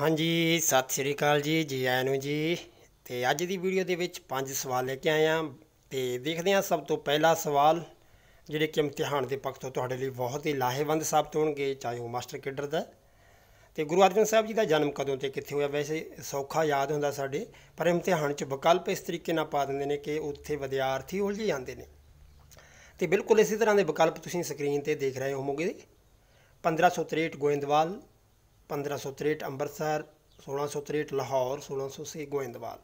ਹਾਂਜੀ ਸਤਿ ਸ੍ਰੀ ਅਕਾਲ ਜੀ ਜੀ ਆਇਆਂ ਨੂੰ ਜੀ ਤੇ ਅੱਜ ਦੀ ਵੀਡੀਓ ਦੇ ਵਿੱਚ ਪੰਜ ਸਵਾਲ ਲੈ ਕੇ ਆਇਆ ਤੇ ਦੇਖਦੇ ਹਾਂ ਸਭ ਤੋਂ ਪਹਿਲਾ ਸਵਾਲ ਜਿਹੜੇ ਕਿ ਇਮਤਿਹਾਨ ਦੇ ਪੱਖ ਤੋਂ ਤੁਹਾਡੇ ਲਈ ਬਹੁਤ ਹੀ ਲਾਹੇਵੰਦ ਸਾਬਤ ਹੋਣਗੇ ਚਾਹੇ ਉਹ ਮਾਸਟਰ ਕੈਡਰ ਦਾ ਤੇ ਗੁਰੂ ਅਰਜਨ ਸਾਹਿਬ ਜੀ ਦਾ ਜਨਮ ਕਦੋਂ ਤੇ ਕਿੱਥੇ ਹੋਇਆ ਵੈਸੇ ਸੌਖਾ ਯਾਦ ਹੁੰਦਾ ਸਾਡੇ ਪਰ ਇਮਤਿਹਾਨ 'ਚ ਵਿਕਲਪ ਇਸ ਤਰੀਕੇ ਨਾਲ ਪਾ ਦਿੰਦੇ ਨੇ ਕਿ ਉੱਥੇ ਵਿਦਿਆਰਥੀ ਉਲਝ ਜਾਂਦੇ ਨੇ ਤੇ ਬਿਲਕੁਲ ਇਸੇ ਤਰ੍ਹਾਂ ਦੇ ਵਿਕਲਪ ਤੁਸੀਂ ਸਕਰੀਨ ਤੇ ਦੇਖ ਰਹੇ ਹੋਵੋਗੇ 1563 ਗੋਇੰਦਵਾਲ 1563 ਅੰਮ੍ਰਿਤਸਰ 1663 ਲਾਹੌਰ 1606 ਗੋਇੰਦਵਾਲ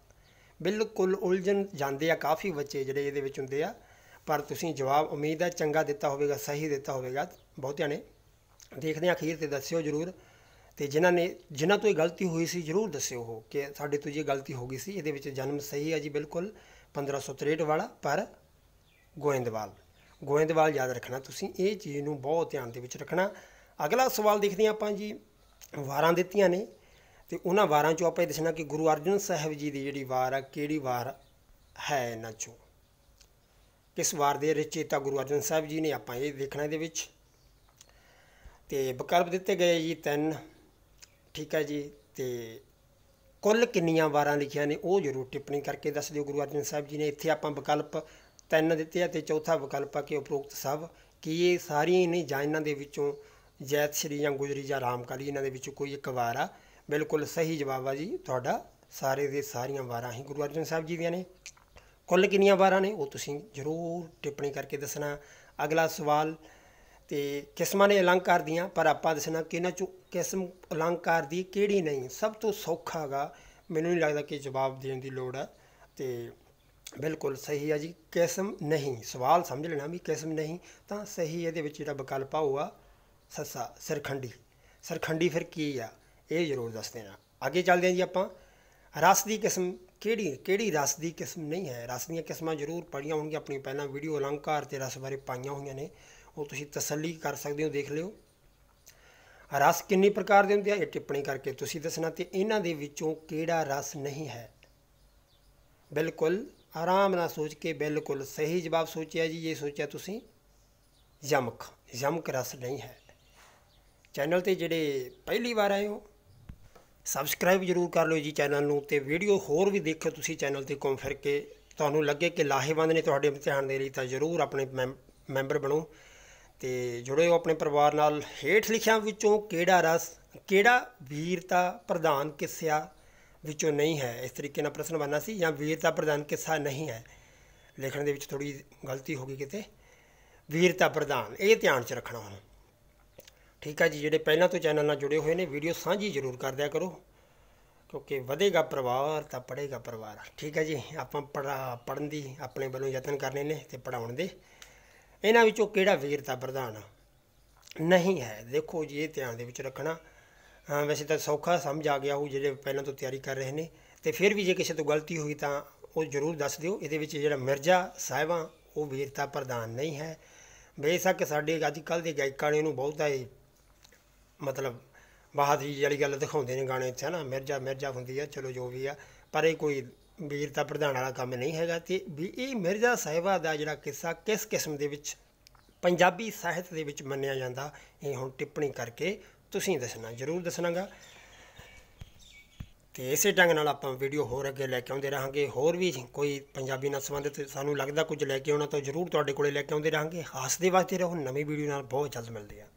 ਬਿਲਕੁਲ ਉਲਝਣ ਜਾਂਦੇ ਆ ਕਾਫੀ ਬੱਚੇ ਜਿਹੜੇ ਇਹਦੇ ਵਿੱਚ ਹੁੰਦੇ ਆ ਪਰ ਤੁਸੀਂ ਜਵਾਬ ਉਮੀਦ ਹੈ ਚੰਗਾ ਦਿੱਤਾ ਹੋਵੇਗਾ ਸਹੀ ਦਿੱਤਾ ਹੋਵੇਗਾ ਬਹੁਤਿਆਂ ਨੇ ਦੇਖਦੇ ਆ ਅਖੀਰ ਤੇ ਦੱਸਿਓ ਜਰੂਰ ਤੇ ਜਿਨ੍ਹਾਂ ਨੇ ਜਿਨ੍ਹਾਂ ਤੋਂ ਇਹ ਗਲਤੀ ਹੋਈ ਸੀ ਜਰੂਰ ਦੱਸਿਓ ਉਹ ਕਿ ਸਾਡੇ ਤੋਂ ਇਹ ਗਲਤੀ ਹੋ ਗਈ ਸੀ ਇਹਦੇ ਵਿੱਚ ਜਨਮ ਸਹੀ ਹੈ ਜੀ ਬਿਲਕੁਲ 1563 ਵਾਲਾ ਪਰ ਗੋਇੰਦਵਾਲ ਗੋਇੰਦਵਾਲ ਯਾਦ ਰੱਖਣਾ ਤੁਸੀਂ ਇਹ ਚੀਜ਼ ਨੂੰ ਬਹੁਤ ਧਿਆਨ ਦੇ ਵਿੱਚ ਰੱਖਣਾ ਅਗਲਾ ਸਵਾਲ ਦੇਖਦੇ ਆਪਾਂ ਜੀ ਵਾਰਾਂ ਦਿੱਤੀਆਂ ਨੇ ਤੇ ਉਹਨਾਂ ਵਾਰਾਂ ਚੋਂ ਆਪਾਂ ਇਹ ਦੱਸਣਾ ਕਿ ਗੁਰੂ ਅਰਜਨ ਸਾਹਿਬ ਜੀ ਦੀ ਜਿਹੜੀ ਵਾਰ ਆ ਕਿਹੜੀ ਵਾਰ ਹੈ ਇਹਨਾਂ ਚੋਂ ਕਿਸ ਵਾਰ ਦੇ ਰਚੇਤਾ ਗੁਰੂ ਅਰਜਨ ਸਾਹਿਬ ਜੀ ਨੇ ਆਪਾਂ ਇਹ ਦੇਖਣਾ ਇਹਦੇ ਵਿੱਚ ਤੇ ਵਿਕਲਪ ਦਿੱਤੇ ਗਏ ਜੀ ਤਿੰਨ ਠੀਕ ਹੈ ਜੀ ਤੇ ਕੁੱਲ ਕਿੰਨੀਆਂ ਵਾਰਾਂ ਲਿਖੀਆਂ ਨੇ ਉਹ ਜ਼ਰੂਰ ਟਿੱਪਣੀ ਕਰਕੇ ਦੱਸ ਦਿਓ ਗੁਰੂ ਅਰਜਨ ਸਾਹਿਬ ਜੀ ਨੇ ਇੱਥੇ ਆਪਾਂ ਵਿਕਲਪ ਤਿੰਨ ਦਿੱਤੇ ਆ ਤੇ ਚੌਥਾ ਵਿਕਲਪ ਆ ਕਿ ਉਪਰੋਕਤ ਸਭ ਕਿ ਇਹ ਸਾਰੀਆਂ ਨਹੀਂ ਜਾਂ ਇਹਨਾਂ ਦੇ ਵਿੱਚੋਂ ਜੈਤ ਸ਼੍ਰੀ ਜਾਂ ਗੁਜਰੀ ਜਾਂ ਰਾਮਕਾਲੀ ਇਹਨਾਂ ਦੇ ਵਿੱਚੋਂ ਕੋਈ ਇੱਕ ਵਾਰ ਆ ਬਿਲਕੁਲ ਸਹੀ ਜਵਾਬ ਆ ਜੀ ਤੁਹਾਡਾ ਸਾਰੇ ਦੇ ਸਾਰੀਆਂ ਵਾਰਾਂ ਹੀ ਗੁਰੂ ਅਰਜਨ ਸਾਹਿਬ ਜੀ ਦੀਆਂ ਨੇ ਕੁੱਲ ਕਿੰਨੀਆਂ ਵਾਰਾਂ ਨੇ ਉਹ ਤੁਸੀਂ ਜ਼ਰੂਰ ਟਿੱਪਣੀ ਕਰਕੇ ਦੱਸਣਾ ਅਗਲਾ ਸਵਾਲ ਤੇ ਕਿਸਮਾਂ ਨੇ ਅਲੰਕਾਰ ਦੀਆਂ ਪਰ ਆਪਾਂ ਦੱਸਣਾ ਕਿ ਇਹਨਾਂ ਚੋਂ ਕਿਸਮ ਅਲੰਕਾਰ ਦੀ ਕਿਹੜੀ ਨਹੀਂ ਸਭ ਤੋਂ ਸੌਖਾਗਾ ਮੈਨੂੰ ਨਹੀਂ ਲੱਗਦਾ ਕਿ ਜਵਾਬ ਦੇਣ ਦੀ ਲੋੜ ਆ ਤੇ ਬਿਲਕੁਲ ਸਹੀ ਆ ਜੀ ਕਿਸਮ ਨਹੀਂ ਸਵਾਲ ਸਮਝ ਲੈਣਾ ਵੀ ਕਿਸਮ ਨਹੀਂ ਤਾਂ ਸਹੀ ਇਹਦੇ ਵਿੱਚ ਜਿਹੜਾ ਵਿਕਲਪ ਆ ਉਹ ਆ ਸੱਸਾ ਸਰਖੰਡੀ ਸਰਖੰਡੀ ਫਿਰ ਕੀ ਆ ਇਹ ਜ਼ਰੂਰ ਦੱਸ ਦੇਣਾ ਅੱਗੇ ਚੱਲਦੇ ਹਾਂ ਜੀ ਆਪਾਂ ਰਸ ਦੀ ਕਿਸਮ ਕਿਹੜੀ ਕਿਹੜੀ ਰਸ ਦੀ ਕਿਸਮ ਨਹੀਂ ਹੈ ਰਸ ਦੀਆਂ ਕਿਸਮਾਂ ਜ਼ਰੂਰ ਪੜੀਆਂ ਹੋਣਗੀਆਂ ਆਪਣੀ ਪਹਿਲਾਂ ਵੀਡੀਓ ਅਲੰਕਾਰ ਤੇ ਰਸ ਬਾਰੇ ਪਾਈਆਂ ਹੋਈਆਂ ਨੇ ਉਹ ਤੁਸੀਂ ਤਸੱਲੀ ਕਰ ਸਕਦੇ ਹੋ ਦੇਖ ਲਿਓ ਰਸ ਕਿੰਨੇ ਪ੍ਰਕਾਰ ਦੇ ਹੁੰਦੇ ਆ ਇਹ ਟਿੱਪਣੀ ਕਰਕੇ ਤੁਸੀਂ ਦੱਸਣਾ ਤੇ ਇਹਨਾਂ ਦੇ ਵਿੱਚੋਂ ਕਿਹੜਾ ਰਸ ਨਹੀਂ ਹੈ ਬਿਲਕੁਲ ਆਰਾਮ ਨਾਲ ਸੋਚ ਕੇ ਬਿਲਕੁਲ ਸਹੀ ਜਵਾਬ ਸੋਚਿਆ ਜੀ ਇਹ ਸੋਚਿਆ ਤੁਸੀਂ ਜਮਕ ਜਮਕ ਰਸ ਨਹੀਂ ਹੈ ਚੈਨਲ ਤੇ ਜਿਹੜੇ ਪਹਿਲੀ ਵਾਰ ਆਏ ਹੋ ਸਬਸਕ੍ਰਾਈਬ ਜਰੂਰ ਕਰ ਲਿਓ ਜੀ ਚੈਨਲ ਨੂੰ ਤੇ ਵੀਡੀਓ ਹੋਰ ਵੀ ਦੇਖੋ ਤੁਸੀਂ ਚੈਨਲ ਤੇ ਕੰਮ ਫਿਰ ਕੇ ਤੁਹਾਨੂੰ ਲੱਗੇ ਕਿ ਲਾਹੇਵੰਦ ਨੇ ਤੁਹਾਡੇ ਇਮਤਿਹਾਨ ਦੇ ਲਈ ਤਾਂ ਜਰੂਰ ਆਪਣੇ ਮੈਂਬਰ ਬਣੋ ਤੇ ਜੁੜਿਓ ਆਪਣੇ ਪਰਿਵਾਰ ਨਾਲ ਹੇਠ ਲਿਖਿਆਂ ਵਿੱਚੋਂ ਕਿਹੜਾ ਰਸ ਕਿਹੜਾ ਵੀਰਤਾ ਪ੍ਰਧਾਨ ਕਿੱਸਿਆ ਵਿੱਚੋਂ ਨਹੀਂ ਹੈ ਇਸ ਤਰੀਕੇ ਨਾਲ ਪ੍ਰਸ਼ਨ ਬਣਨਾ ਸੀ ਜਾਂ ਵੀਰਤਾ ਪ੍ਰਧਾਨ ਕਿੱਸਾ ਨਹੀਂ ਹੈ ਲਿਖਣ ਦੇ ਵਿੱਚ ਥੋੜੀ ਗਲਤੀ ਹੋ ਗਈ ਕਿਤੇ ਵੀਰਤਾ ਪ੍ਰਧਾਨ ਇਹ ਧਿਆਨ 'ਚ ਰੱਖਣਾ ਹੁਣ ਠੀਕ ਹੈ ਜੀ ਜਿਹੜੇ ਪਹਿਲਾਂ ਤੋਂ ਚੈਨਲ ਨਾਲ ਜੁੜੇ ਹੋਏ ਨੇ ਵੀਡੀਓ ਸਾਂਝੀ ਜ਼ਰੂਰ ਕਰ ਦਿਆ ਕਰੋ ਕਿਉਂਕਿ ਵਧੇਗਾ ਪਰਿਵਾਰ ਤਾਂ ਪੜੇਗਾ ਪਰਿਵਾਰ ਠੀਕ ਹੈ ਜੀ ਆਪਾਂ ਪੜਾ ਪੜਨ ਦੀ ਆਪਣੇ ਵੱਲੋਂ ਯਤਨ ਕਰਨੇ ਨੇ ਤੇ ਪੜਾਉਣ ਦੇ ਇਹਨਾਂ ਵਿੱਚੋਂ ਕਿਹੜਾ ਵੀਰਤਾ ਪ੍ਰਧਾਨ ਨਹੀਂ ਹੈ ਦੇਖੋ ਜੀ ਇਹ ਧਿਆਨ ਦੇ ਵਿੱਚ ਰੱਖਣਾ ਵੈਸੇ ਤਾਂ ਸੌਖਾ ਸਮਝ ਆ ਗਿਆ ਹੋ ਜਿਹੜੇ ਪਹਿਲਾਂ ਤੋਂ ਤਿਆਰੀ ਕਰ ਰਹੇ ਨੇ ਤੇ ਫਿਰ ਵੀ ਜੇ ਕਿਸੇ ਤੋਂ ਗਲਤੀ ਹੋਈ ਤਾਂ ਉਹ ਜ਼ਰੂਰ ਦੱਸ ਦਿਓ ਇਹਦੇ ਵਿੱਚ ਜਿਹੜਾ ਮਿਰਜ਼ਾ ਸਾਹਿਬਾਂ ਉਹ ਵੀਰਤਾ ਪ੍ਰਧਾਨ ਨਹੀਂ ਹੈ ਬੇਸ਼ੱਕ ਸਾਡੇ ਅੱਜ ਕੱਲ ਦੇ ਗਾਇਕਾਂ ਨੇ ਇਹਨੂੰ ਬਹੁਤਾ ਹੀ ਮਤਲਬ ਬਹਾਦਰੀ ਵਾਲੀ ਗੱਲ ਦਿਖਾਉਂਦੇ ਨੇ ਗਾਣੇ 'ਚ ਹਨਾ ਮਿਰਜਾ ਮਿਰਜਾ ਹੁੰਦੀ ਹੈ ਚਲੋ ਜੋ ਵੀ ਆ ਪਰ ਇਹ ਕੋਈ ਵੀਰਤਾ ਪ੍ਰਧਾਨ ਵਾਲਾ ਕੰਮ ਨਹੀਂ ਹੈਗਾ ਤੇ ਵੀ ਇਹ ਮਿਰਜ਼ਾ ਸਾਹਿਬਾ ਦਾ ਜਿਹੜਾ ਕਿੱਸਾ ਕਿਸ ਕਿਸਮ ਦੇ ਵਿੱਚ ਪੰਜਾਬੀ ਸਾਹਿਤ ਦੇ ਵਿੱਚ ਮੰਨਿਆ ਜਾਂਦਾ ਇਹ ਹੁਣ ਟਿੱਪਣੀ ਕਰਕੇ ਤੁਸੀਂ ਦੱਸਣਾ ਜ਼ਰੂਰ ਦੱਸਣਾਗਾ ਤੇ ਇਸੇ ਢੰਗ ਨਾਲ ਆਪਾਂ ਵੀਡੀਓ ਹੋਰ ਅੱਗੇ ਲੈ ਕੇ ਆਉਂਦੇ ਰਹਾਂਗੇ ਹੋਰ ਵੀ ਕੋਈ ਪੰਜਾਬੀ ਨਾਲ ਸੰਬੰਧਿਤ ਸਾਨੂੰ ਲੱਗਦਾ ਕੁਝ ਲੈ ਕੇ ਆਉਣਾ ਤਾਂ ਜ਼ਰੂਰ ਤੁਹਾਡੇ ਕੋਲੇ ਲੈ ਕੇ ਆਉਂਦੇ ਰਹਾਂਗੇ ਦੇ ਵਾਸਤੇ ਰਹੋ ਨਵੀਂ ਵੀਡੀਓ ਨਾਲ ਬਹੁਤ ਜਲਦ ਮਿਲਦੇ ਆ